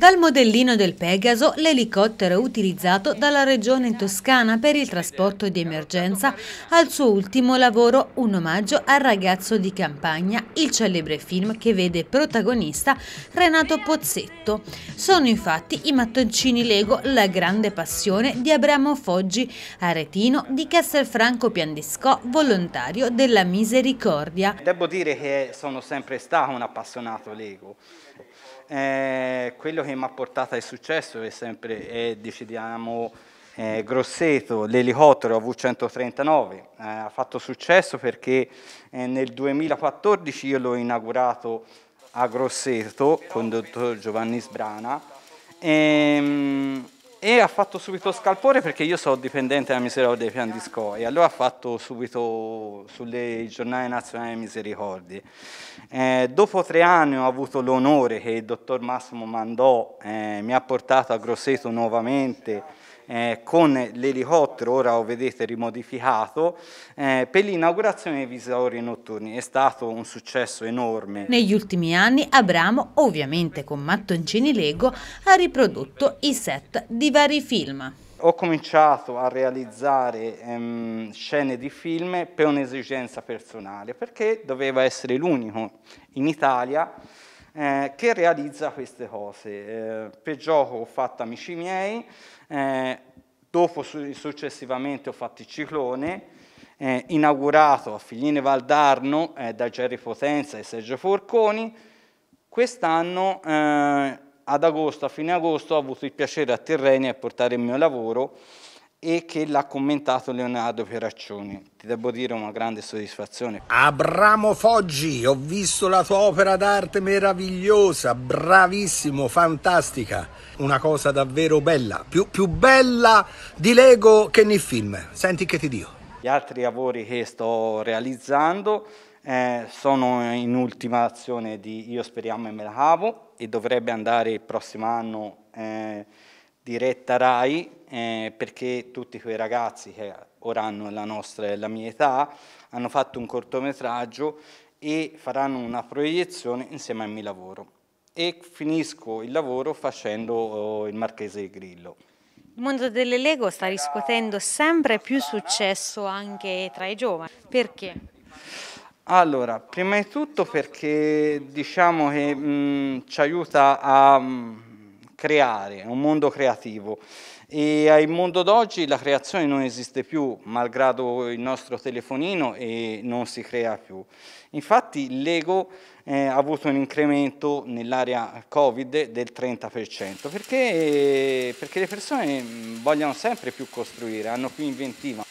Dal modellino del Pegaso, l'elicottero utilizzato dalla regione toscana per il trasporto di emergenza, al suo ultimo lavoro un omaggio al ragazzo di campagna, il celebre film che vede protagonista Renato Pozzetto. Sono infatti i mattoncini Lego la grande passione di Abramo Foggi, aretino di Castelfranco Piandiscò, volontario della Misericordia. Devo dire che sono sempre stato un appassionato Lego. Eh quello che mi ha portato al successo è sempre, è, decidiamo, eh, Grosseto, l'elicottero AV-139, eh, ha fatto successo perché eh, nel 2014 io l'ho inaugurato a Grosseto con il dottor Giovanni Sbrana. E, ehm, e ha fatto subito scalpore perché io sono dipendente da misericordia dei Pian Disco e allora ha fatto subito sulle giornali nazionali Misericordi. Eh, dopo tre anni ho avuto l'onore che il dottor Massimo Mandò eh, mi ha portato a Grosseto nuovamente eh, con l'elicottero, ora lo vedete rimodificato, eh, per l'inaugurazione dei visori notturni. È stato un successo enorme. Negli ultimi anni Abramo, ovviamente con mattoncini Lego, ha riprodotto i set di vari film ho cominciato a realizzare ehm, scene di film per un'esigenza personale, perché doveva essere l'unico in Italia eh, che realizza queste cose. Eh, per gioco ho fatto Amici miei, eh, dopo successivamente ho fatto Il ciclone, eh, inaugurato a Figline Valdarno eh, da Gerry Potenza e Sergio Forconi, quest'anno ad agosto, a fine agosto, ho avuto il piacere a Tirrenia di portare il mio lavoro e che l'ha commentato Leonardo Peraccioni. Ti devo dire una grande soddisfazione. Abramo Foggi, ho visto la tua opera d'arte meravigliosa, bravissimo, fantastica, una cosa davvero bella, più, più bella di Lego che nei film. Senti che ti dico. Gli altri lavori che sto realizzando eh, sono in ultima azione di Io speriamo e me la cavo e dovrebbe andare il prossimo anno. Eh, diretta RAI eh, perché tutti quei ragazzi che ora hanno la nostra la mia età hanno fatto un cortometraggio e faranno una proiezione insieme a mio Lavoro e finisco il lavoro facendo oh, il Marchese di Grillo. Il mondo delle Lego sta riscuotendo sempre più successo anche tra i giovani. Perché? Allora, prima di tutto perché diciamo che mh, mm, ci aiuta a... Mh, mm, creare, un mondo creativo. E al mondo d'oggi la creazione non esiste più, malgrado il nostro telefonino, e non si crea più. Infatti l'ego eh, ha avuto un incremento nell'area Covid del 30%, perché, perché le persone mm, vogliono sempre più costruire, hanno più inventiva.